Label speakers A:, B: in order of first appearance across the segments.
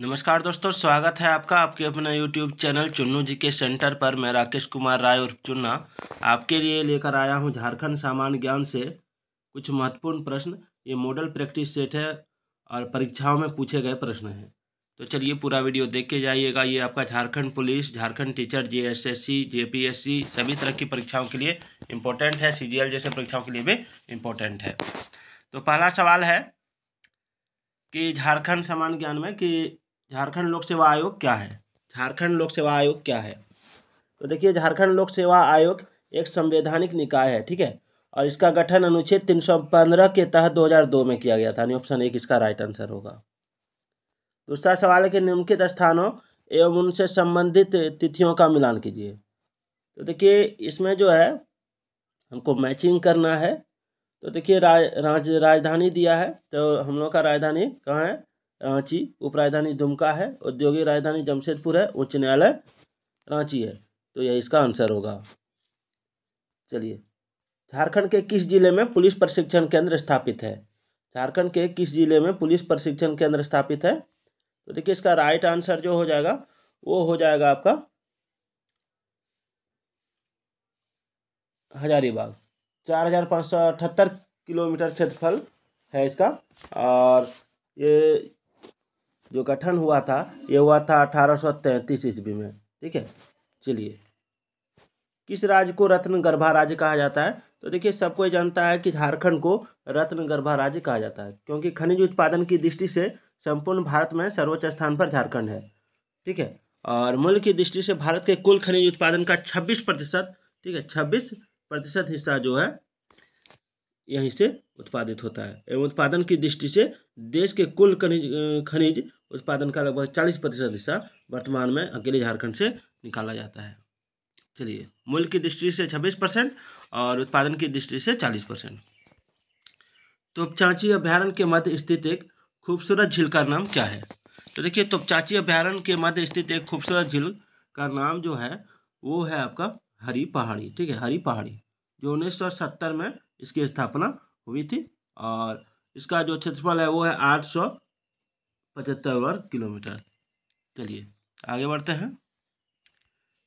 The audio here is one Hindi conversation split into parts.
A: नमस्कार दोस्तों स्वागत है आपका आपके अपने यूट्यूब चैनल चुन्नू जी के सेंटर पर मैं राकेश कुमार राय और चुन्ना आपके लिए लेकर आया हूं झारखंड सामान्य ज्ञान से कुछ महत्वपूर्ण प्रश्न ये मॉडल प्रैक्टिस सेट है और परीक्षाओं में पूछे गए प्रश्न हैं तो चलिए पूरा वीडियो देख के जाइएगा ये आपका Jharkhand police Jharkhand teacher J S S C J P S C सभी तरह की परीक्षाओं के लिए इम्पोर्टेंट है सी एल जैसे परीक्षाओं के लिए भी इम्पोर्टेंट है तो पहला सवाल है कि झारखंड सामान्य ज्ञान में कि झारखंड लोक सेवा आयोग क्या है झारखंड लोक सेवा आयोग क्या है तो देखिए झारखंड लोक सेवा आयोग एक संवैधानिक निकाय है ठीक है और इसका गठन अनुच्छेद पंद्रह के तहत 2002 में किया गया था यानी ऑप्शन एक इसका राइट आंसर होगा दूसरा सवाल है कि निम्नलिखित स्थानों एवं उनसे संबंधित तिथियों का मिलान कीजिए तो देखिए इसमें जो है हमको मैचिंग करना है तो देखिए राज राजधानी दिया है तो हम लोग का राजधानी कहाँ है रांची उप राजधानी दुमका है औद्योगिक राजधानी जमशेदपुर है उच्च न्यायालय रांची है तो यह इसका आंसर होगा चलिए झारखंड के किस जिले में पुलिस प्रशिक्षण केंद्र स्थापित है झारखंड के किस जिले में पुलिस प्रशिक्षण केंद्र स्थापित है तो देखिए इसका राइट आंसर जो हो जाएगा वो हो जाएगा आपका हजारीबाग चार हजार पाँच सौ अठहत्तर किलोमीटर क्षेत्रफल है इसका और ये जो गठन हुआ था ये हुआ था अठारह सौ तैंतीस ईस्वी में ठीक है चलिए किस राज्य को रत्न गर्भा राज्य कहा जाता है तो देखिए सबको ये जानता है कि झारखंड को रत्न गर्भा राज्य कहा जाता है क्योंकि खनिज उत्पादन की दृष्टि से संपूर्ण भारत में सर्वोच्च स्थान पर झारखंड है ठीक है और मूल्य की दृष्टि से भारत के कुल खनिज उत्पादन का छब्बीस प्रतिशत ठीक है छब्बीस प्रतिशत हिस्सा जो है यहीं से उत्पादित होता है एवं उत्पादन की दृष्टि से देश के कुल खनिज खनिज उत्पादन का लगभग चालीस प्रतिशत हिस्सा वर्तमान में अकेले झारखंड से निकाला जाता है चलिए मूल्य की दृष्टि से छब्बीस परसेंट और उत्पादन की दृष्टि से चालीस परसेंट तो चाची अभ्यारण्य के मध्य स्थित एक खूबसूरत झील का नाम क्या है तो देखिए तो चाची अभ्यारण्य के मध्य स्थित एक खूबसूरत झील का नाम जो है वो है आपका हरी पहाड़ी ठीक है हरी पहाड़ी जो उन्नीस सौ सत्तर में इसकी स्थापना हुई थी और इसका जो क्षेत्रफल है वो है आठ सौ पचहत्तर वर्ग किलोमीटर चलिए आगे बढ़ते हैं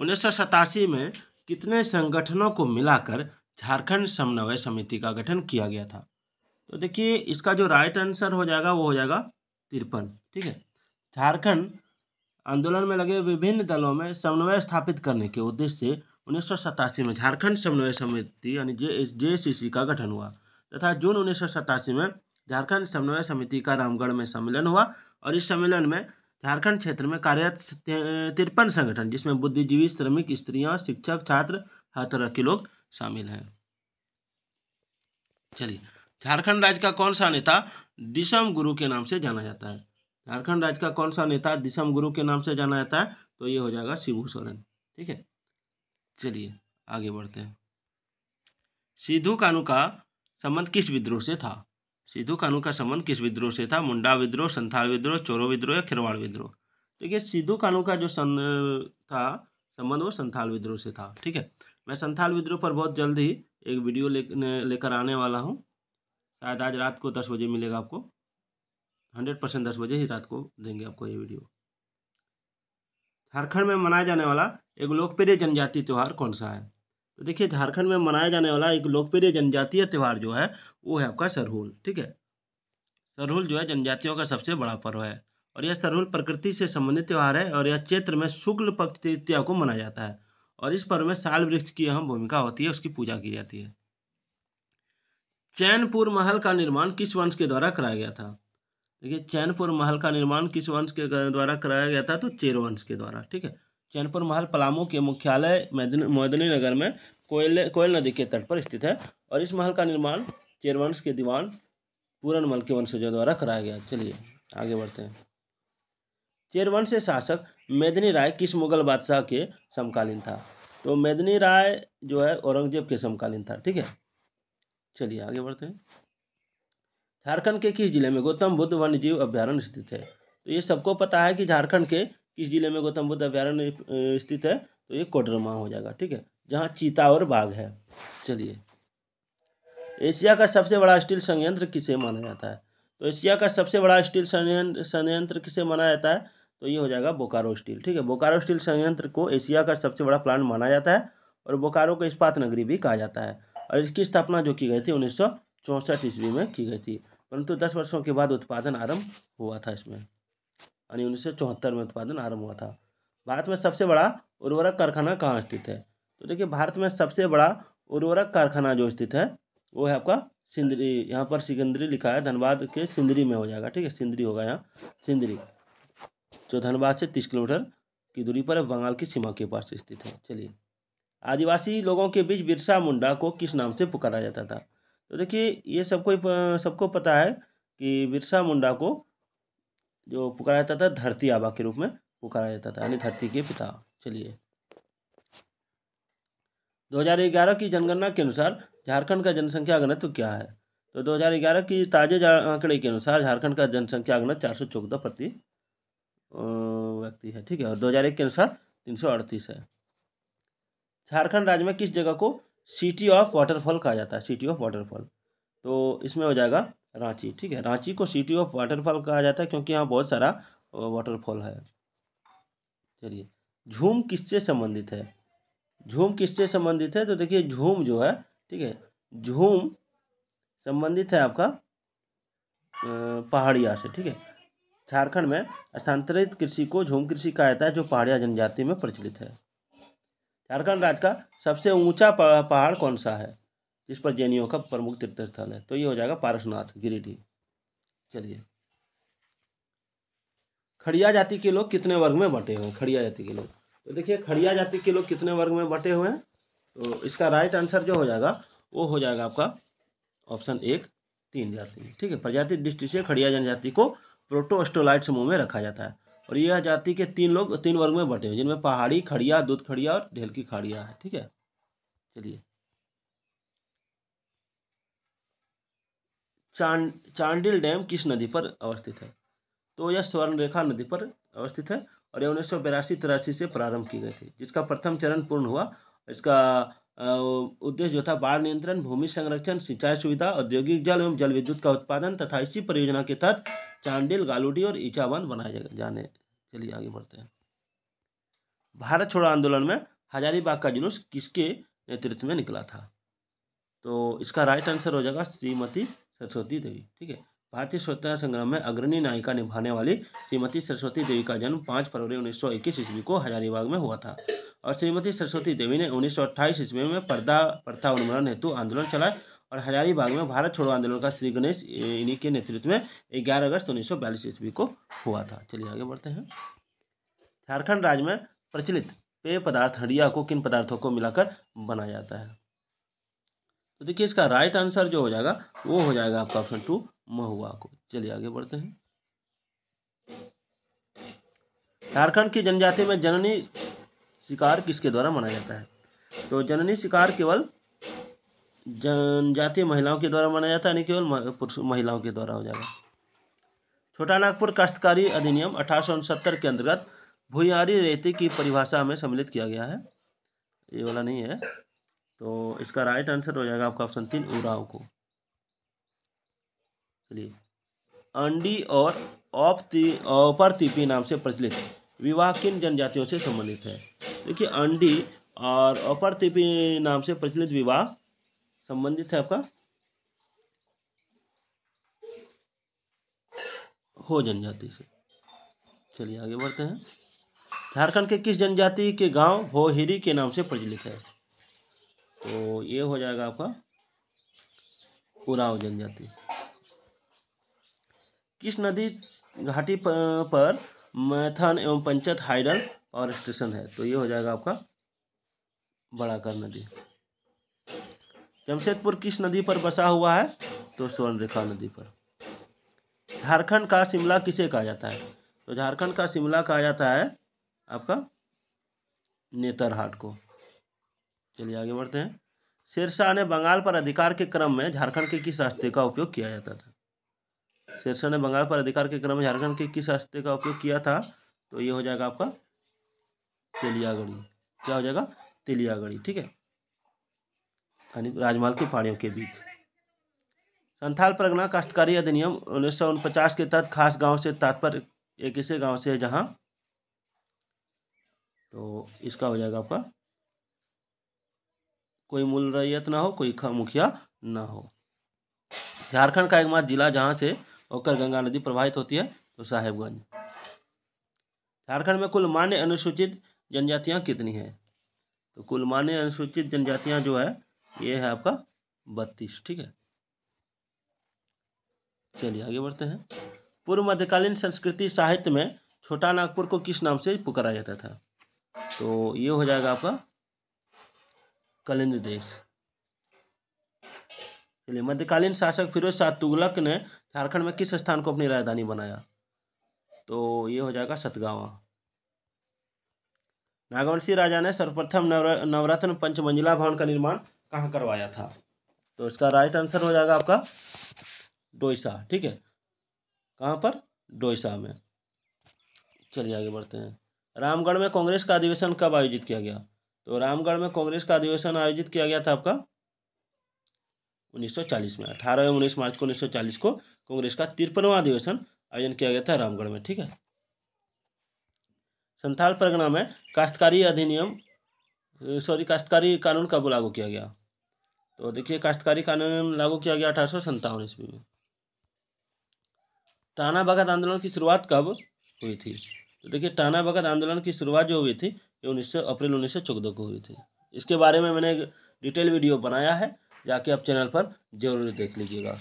A: उन्नीस में कितने संगठनों को मिलाकर झारखंड समन्वय समिति का गठन किया गया था तो देखिए इसका जो राइट आंसर हो जाएगा वो हो जाएगा तिरपन ठीक है झारखंड आंदोलन में लगे विभिन्न दलों में समन्वय स्थापित करने के उद्देश्य से उन्नीस में झारखंड समन्वय समिति यानी जे जे का गठन हुआ तथा जून उन्नीस में झारखंड समन्वय समिति का रामगढ़ में सम्मेलन हुआ और इस सम्मेलन में झारखंड क्षेत्र में कार्यरत तिरपन संगठन जिसमें बुद्धिजीवी श्रमिक स्त्रियां शिक्षक छात्र हर तरह के लोग शामिल हैं चलिए झारखंड राज्य का कौन सा नेता दिशम गुरु के नाम से जाना जाता है झारखंड राज्य का कौन सा नेता दिशम गुरु के नाम से जाना जाता है तो ये हो जाएगा शिबू सोरेन ठीक है चलिए आगे बढ़ते हैं सिद्धू कानू का संबंध किस विद्रोह से था सिद्धू कानू का संबंध किस विद्रोह से था मुंडा विद्रोह संथाल विद्रोह चोरो विद्रोह या खिरवाड़ विद्रोह देखिए सिद्धू कानू का जो सं था संबंध वो संथाल विद्रोह से था ठीक है मैं संथाल विद्रोह पर बहुत जल्द ही एक वीडियो ले लेकर आने वाला हूँ शायद आज रात को दस बजे मिलेगा आपको हंड्रेड परसेंट दस बजे ही रात को देंगे आपको ये वीडियो झारखंड में मनाया जाने वाला एक लोकप्रिय जनजातीय त्यौहार कौन सा है तो देखिए झारखंड में मनाया जाने वाला एक लोकप्रिय जनजातीय त्यौहार जो है वो है आपका सरहुल ठीक है सरहुल जो है जनजातियों का सबसे बड़ा पर्व है और यह सरहुल प्रकृति से संबंधित त्यौहार है और यह क्षेत्र में शुक्ल पक्ष तृतीया को मनाया जाता है और इस पर्व में साल वृक्ष की अहम भूमिका होती है उसकी पूजा की जाती है चैनपुर महल का निर्माण किस वंश के द्वारा कराया गया था देखिए चैनपुर महल का निर्माण किस वंश के द्वारा कराया गया था तो चेर वंश के द्वारा ठीक है चैनपुर महल पलामू के मुख्यालय मैदनी नगर में कोयल कोयल नदी के तट पर स्थित है और इस महल का निर्माण चेरवंश के दीवान पूरन मल के वंशजों द्वारा कराया गया चलिए आगे बढ़ते हैं चेरवंश से शासक मेदनी राय किस मुगल बादशाह के समकालीन था तो मेदनी राय जो है औरंगजेब के समकालीन था ठीक है चलिए आगे बढ़ते हैं झारखंड के किस जिले में गौतम बुद्ध वन्यजीव अभ्यारण्य स्थित है तो ये सबको पता है कि झारखंड के किस जिले में गौतम बुद्ध अभ्यारण्य स्थित है तो ये कोडरमा हो जाएगा ठीक है जहाँ चीता और बाघ है चलिए एशिया का सबसे बड़ा स्टील संयंत्र किसे माना जाता है तो एशिया का सबसे बड़ा स्टील संयंत्र संयंत्र किसे माना जाता है तो ये हो जाएगा बोकारो स्टील ठीक है बोकारो स्टील संयंत्र को एशिया का सबसे बड़ा प्लांट माना जाता है और बोकारो को इस्पात नगरी भी कहा जाता है और इसकी स्थापना जो की गई थी उन्नीस ईस्वी में की गई थी परंतु दस वर्षों के बाद उत्पादन आरंभ हुआ था इसमें यानी उन्नीस में उत्पादन आरंभ हुआ था भारत में सबसे बड़ा उर्वरक कारखाना कहाँ स्थित है तो देखिए भारत में सबसे बड़ा उर्वरक कारखाना जो स्थित है वो है आपका सिंदरी यहाँ पर सिकंदरी लिखा है धनबाद के सिंदरी में हो जाएगा ठीक है सिंदरी होगा यहाँ सिंदरी जो धनबाद से तीस किलोमीटर की दूरी पर बंगाल की सीमा के पास स्थित है चलिए आदिवासी लोगों के बीच बिरसा मुंडा को किस नाम से पुकारा जाता था तो देखिए ये सबको सबको पता है कि बिरसा मुंडा को जो पुकारा जाता था धरती आबा के रूप में पुकारा जाता था यानी धरती के पिता चलिए 2011 की जनगणना के अनुसार झारखंड का जनसंख्या घनत्व तो क्या है तो 2011 की ताज़े आंकड़े के अनुसार झारखंड का जनसंख्या घनत्व चार सौ चौदह प्रति व्यक्ति है ठीक है और 2001 के अनुसार तीन सौ अड़तीस है झारखंड राज्य में किस जगह को सिटी ऑफ वाटरफॉल कहा जाता है सिटी ऑफ वाटरफॉल तो इसमें हो जाएगा रांची ठीक है रांची को सिटी ऑफ वाटरफॉल कहा जाता है क्योंकि यहाँ बहुत सारा वाटरफॉल है चलिए झूम किससे संबंधित है झूम किससे संबंधित है तो देखिए झूम जो है ठीक है झूम संबंधित है आपका पहाड़िया से ठीक है झारखंड में स्थानांतरित कृषि को झूम कृषि कहा जाता है जो पहाड़िया जनजाति में प्रचलित है झारखंड राज्य का सबसे ऊंचा पहाड़ कौन सा है जिस पर जैनियों का प्रमुख तीर्थ स्थल है तो ये हो जाएगा पारसनाथ गिरिडीह चलिए खड़िया जाति के लोग कितने वर्ग में बटे हुए हैं खड़िया जाति के लोग तो देखिए खड़िया जाति के लोग कितने वर्ग में बटे हुए हैं तो इसका राइट आंसर जो हो जाएगा वो हो जाएगा आपका ऑप्शन एक तीन जाति ठीक है प्रजाति दृष्टि से खड़िया जनजाति को प्रोटोस्टोलाइट समूह में रखा जाता है और यह जाति के तीन लोग तीन वर्ग में बटे हुए जिनमें पहाड़ी खड़िया दूध खड़िया और ढेल की खड़िया है ठीक है चलिए चांड चांडिल डैम किस नदी पर अवस्थित है तो यह स्वर्ण रेखा नदी पर अवस्थित है और यह उन्नीस सौ बिरासी तिरासी से प्रारंभ की गई थी जिसका प्रथम चरण पूर्ण हुआ इसका उद्देश्य जो था बाढ़ नियंत्रण भूमि संरक्षण सिंचाई सुविधा औद्योगिक जल एवं जल विद्युत का उत्पादन तथा इसी परियोजना के तहत चांडिल गालूडी और ईचा बनाए जाने चलिए आगे बढ़ते हैं भारत छोड़ो आंदोलन में हजारीबाग का जुलूस किसके नेतृत्व में निकला था तो इसका राइट आंसर हो जाएगा श्रीमती सरस्वती देवी ठीक है भारतीय स्वतंत्रता संग्राम में अग्रणी नायिका निभाने वाली श्रीमती सरस्वती देवी का जन्म पाँच फरवरी उन्नीस ईस्वी को हजारीबाग में हुआ था और श्रीमती सरस्वती देवी ने उन्नीस ईस्वी में पर्दा प्रथा उन्मूलन हेतु आंदोलन चलाया और हजारीबाग में भारत छोड़ो आंदोलन का श्री गणेश इन्हीं के नेतृत्व में ग्यारह अगस्त उन्नीस सौ ईस्वी को हुआ था चलिए आगे बढ़ते हैं झारखंड राज्य में प्रचलित पेय पदार्थ हड़िया को किन पदार्थों को मिलाकर बनाया जाता है तो देखिए इसका राइट आंसर जो हो जाएगा वो हो जाएगा आपका ऑप्शन टू महुआ को चलिए आगे बढ़ते हैं झारखंड की जनजाति में जननी शिकार किसके द्वारा मनाया जाता है तो जननी शिकार केवल जनजातीय महिलाओं के द्वारा मनाया जाता है यानी केवल पुरुष महिलाओं के द्वारा हो जाएगा छोटा नागपुर काश्तकारी अधिनियम अठारह के अंतर्गत भुयारी रेती की परिभाषा में सम्मिलित किया गया है ये वाला नहीं है तो इसका राइट आंसर हो जाएगा आपका ऑप्शन तीन उराव को चलिए अंडी और तिपी नाम से प्रचलित विवाह किन जनजातियों से संबंधित है देखिए अंडी और तिपी नाम से प्रचलित विवाह संबंधित है आपका हो जनजाति से चलिए आगे बढ़ते हैं झारखंड के किस जनजाति के गांव भोहिरी के नाम से प्रचलित है तो ये हो जाएगा आपका उराव जनजाति किस नदी घाटी पर मैथन एवं पंचत हाइडल पावर स्टेशन है तो ये हो जाएगा आपका बड़ाकर नदी जमशेदपुर किस नदी पर बसा हुआ है तो स्वर्ण रेखा नदी पर झारखंड का शिमला किसे कहा जाता है तो झारखंड का शिमला कहा जाता है आपका नेतरहाट को चलिए आगे बढ़ते हैं शेरशाह ने बंगाल पर अधिकार के क्रम में झारखंड के किस रास्ते का उपयोग किया जाता था शेरशाह ने बंगाल पर अधिकार के क्रम में झारखंड के किस रास्ते का उपयोग किया था तो ये हो जाएगा आपका तेलियागढ़ी क्या हो जाएगा तेलियागढ़ी ठीक है यानी राजमाल की पहाड़ियों के बीच संथाल परगना काश्तकारी अधिनियम उन्नीस के तहत खास गांव से तात्पर्य एक ऐसे गांव से है जहां तो इसका हो जाएगा आपका कोई मूल रैयत ना हो कोई मुखिया ना हो झारखंड का एकमात्र जिला जहाँ से होकर गंगा नदी प्रवाहित होती है तो साहेबगंज झारखंड में कुल मान्य अनुसूचित जनजातियाँ कितनी हैं तो कुल मान्य अनुसूचित जनजातियाँ जो है ये है आपका बत्तीस ठीक है चलिए आगे बढ़ते हैं पूर्व मध्यकालीन संस्कृति साहित्य में छोटा नागपुर को किस नाम से पुकारा जाता था तो ये हो जाएगा आपका कलिंद देश चलिए मध्यकालीन शासक फिरोज शाह तुगलक ने झारखंड में किस स्थान को अपनी राजधानी बनाया तो ये हो जाएगा सतगावा नागवंशी राजा ने सर्वप्रथम नवरत्न पंचमंजिला भवन का निर्माण कहाँ करवाया था तो इसका राइट आंसर हो जाएगा आपका डोईसा ठीक है कहाँ पर डोईसा में चलिए आगे बढ़ते हैं रामगढ़ में कांग्रेस का अधिवेशन कब आयोजित किया गया तो रामगढ़ में कांग्रेस का अधिवेशन आयोजित किया गया था आपका 1940 में अठारह एवं उन्नीस मार्च को 1940 को कांग्रेस का तिरपनवा अधिवेशन आयोजन किया गया था रामगढ़ में ठीक है संथाल परगना में काश्तकारी अधिनियम सॉरी काश्तकारी कानून कब लागू किया गया तो देखिए काश्तकारी कानून लागू किया गया अठारह सौ ईस्वी में टाना भगत आंदोलन की शुरुआत कब हुई थी तो देखिए टाना भगत आंदोलन की शुरुआत जो हुई थी ये उन्नीस अप्रैल उन्नीस को हुई थी इसके बारे में मैंने डिटेल वीडियो बनाया है जाके आप चैनल पर जरूर देख लीजिएगा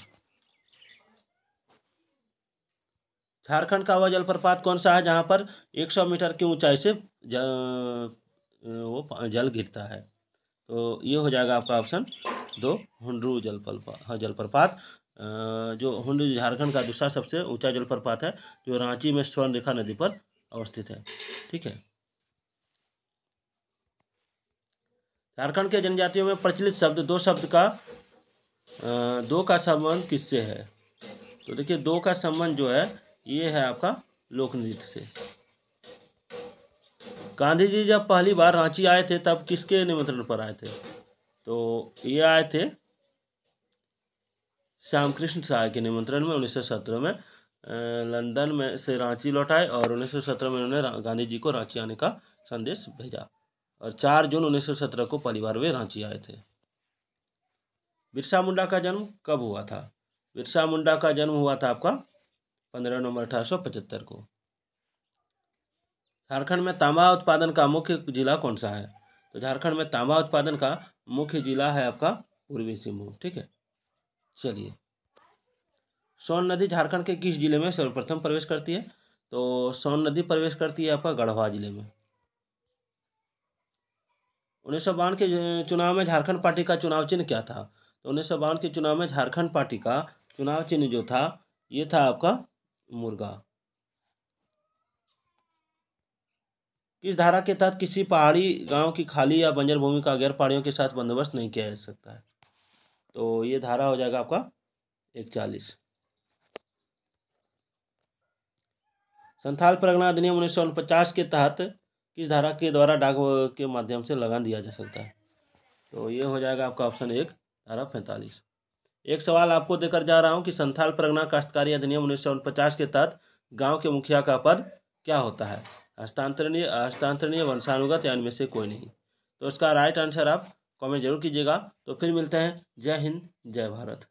A: झारखंड का वह जलप्रपात कौन सा है जहाँ पर 100 मीटर की ऊंचाई से वो जल गिरता है तो ये हो जाएगा आपका ऑप्शन दो हुंडरू हाँ, जलप्रपात जलप्रपात जो हुंडरू झारखंड का दूसरा सबसे ऊंचा जलप्रपात है जो रांची में स्वर्ण रेखा नदी पर अवस्थित है ठीक है झारखंड के जनजातियों में प्रचलित शब्द दो शब्द का दो का संबंध किससे है तो देखिए दो का संबंध जो है ये है आपका लोक नृत्य से गांधी जी जब पहली बार रांची आए थे तब किसके निमंत्रण पर आए थे तो ये आए थे श्याम कृष्ण शाह के निमंत्रण में 1917 में लंदन में से रांची लौटाए और 1917 में उन्होंने गांधी जी को रांची आने का संदेश भेजा और चार जून 1917 को परिवार में रांची आए थे बिरसा मुंडा का जन्म कब हुआ था बिरसा मुंडा का जन्म हुआ था आपका पंद्रह नवंबर अठारह को झारखंड में तांबा उत्पादन का मुख्य जिला कौन सा है तो झारखंड में तांबा उत्पादन का मुख्य जिला है आपका पूर्वी सिंहभूम ठीक है चलिए सोन नदी झारखंड के किस जिले में सर्वप्रथम प्रवेश करती है तो सोन नदी प्रवेश करती है आपका गढ़वा जिले में उन्नीस सौ बावन के चुनाव में झारखंड पार्टी का चुनाव चिन्ह क्या था तो उन्नीस सौ बावन के चुनाव में झारखंड पार्टी का चुनाव चिन्ह जो था ये था आपका मुर्गा किस धारा के तहत किसी पहाड़ी गांव की खाली या बंजर भूमि का गैर पहाड़ियों के साथ बंदोबस्त नहीं किया जा सकता है तो ये धारा हो जाएगा आपका इकचालीस संथाल प्रगणा अधिनियम उन्नीस के तहत किस धारा के द्वारा डाक के माध्यम से लगान दिया जा सकता है तो ये हो जाएगा आपका ऑप्शन एक धारा पैंतालीस एक सवाल आपको देकर जा रहा हूँ कि संथाल परगना काश्तकारी अधिनियम उन्नीस सौ उनपचास के तहत गाँव के मुखिया का पद क्या होता है हस्तांतरणीय हस्तांतरणीय वंशानुगत या इनमें से कोई नहीं तो इसका राइट आंसर आप कॉमेंट जरूर कीजिएगा तो फिर मिलते हैं जय हिंद जय भारत